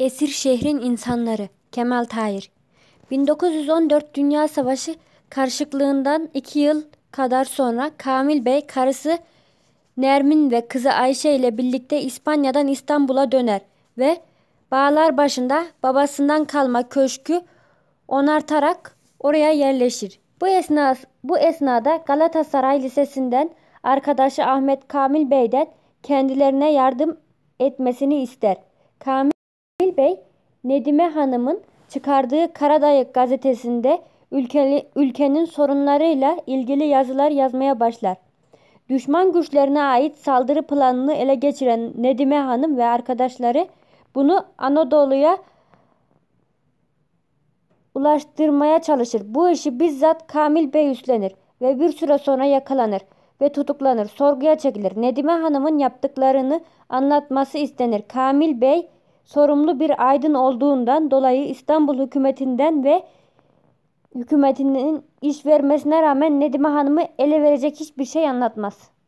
Esir Şehrin İnsanları Kemal Tahir 1914 Dünya Savaşı karşıklığından 2 yıl kadar sonra Kamil Bey karısı Nermin ve kızı Ayşe ile birlikte İspanya'dan İstanbul'a döner ve bağlar başında babasından kalma köşkü onartarak oraya yerleşir. Bu, esnas, bu esnada Galatasaray Lisesi'nden arkadaşı Ahmet Kamil Bey'den kendilerine yardım etmesini ister. Kamil Bey, Nedime Hanım'ın çıkardığı Karadayık gazetesinde ülkeli, ülkenin sorunlarıyla ilgili yazılar yazmaya başlar. Düşman güçlerine ait saldırı planını ele geçiren Nedime Hanım ve arkadaşları bunu Anadolu'ya ulaştırmaya çalışır. Bu işi bizzat Kamil Bey üstlenir ve bir süre sonra yakalanır ve tutuklanır. Sorguya çekilir. Nedime Hanım'ın yaptıklarını anlatması istenir. Kamil Bey sorumlu bir aydın olduğundan dolayı İstanbul hükümetinden ve hükümetinin iş vermesine rağmen Nedime Hanım'ı ele verecek hiçbir şey anlatmaz.